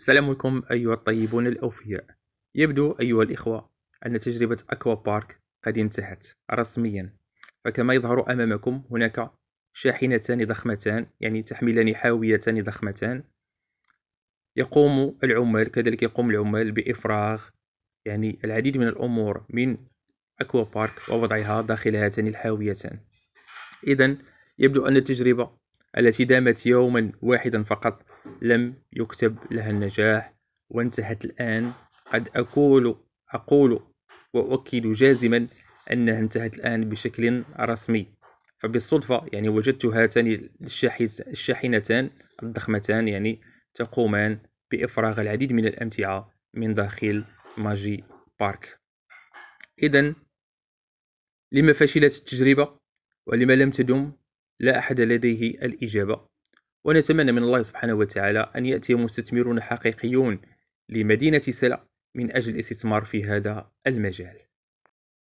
السلام عليكم أيها الطيبون الأوفياء يبدو أيها الإخوة أن تجربة أكوا بارك قد انتهت رسميا فكما يظهر أمامكم هناك شاحنتان ضخمتان يعني تحملان حاويتان ضخمتان يقوم العمال كذلك يقوم العمال بإفراغ يعني العديد من الأمور من أكوا بارك ووضعها داخل هاتان الحاويتان إذا يبدو أن التجربة التي دامت يوما واحدا فقط لم يكتب لها النجاح وانتهت الآن قد أقول أقول وأؤكد جازما أنها انتهت الآن بشكل رسمي فبالصدفة يعني وجدت هاتان الشاحنتان الضخمتان يعني تقومان بإفراغ العديد من الأمتعة من داخل ماجي بارك إذا لما فشلت التجربة ولما لم تدم لا أحد لديه الإجابة ونتمنى من الله سبحانه وتعالى أن يأتي مستثمرون حقيقيون لمدينة سلا من أجل الاستثمار في هذا المجال